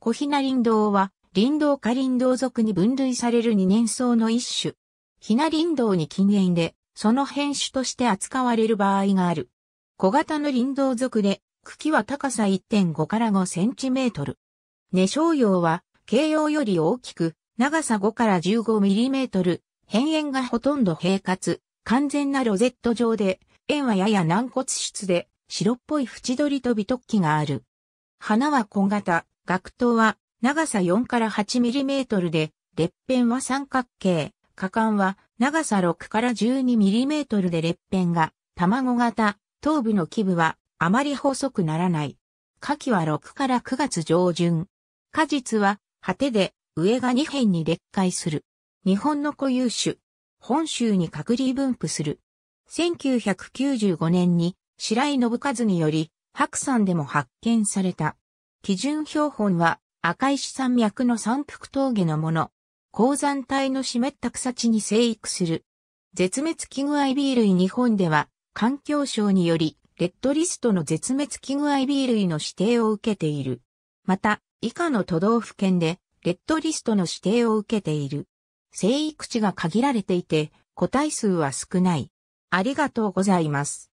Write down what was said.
小ひな林道は、林道か林道属に分類される二年草の一種。ひな林道に禁煙で、その変種として扱われる場合がある。小型の林道属で、茎は高さ1.5から5センチメートル。根小葉は、形容より大きく、長さ5から15ミリメートル、辺縁がほとんど平滑、完全なロゼット状で、縁はやや軟骨質で、白っぽい縁取りと尾突起がある。花は小型、学頭は長さ4から8ミリメートルで、列片は三角形、果敢は長さ6から12ミリメートルで列片が卵型、頭部の基部はあまり細くならない。夏季は6から9月上旬。果実は果てで上が2辺に裂開する。日本の固有種。本州に隔離分布する。1995年に白井信和により白山でも発見された。基準標本は赤石山脈の山腹峠のもの。鉱山帯の湿った草地に生育する。絶滅危惧 IB 類日本では環境省によりレッドリストの絶滅危惧 IB 類の指定を受けている。また、以下の都道府県でレッドリストの指定を受けている。生育地が限られていて、個体数は少ない。ありがとうございます。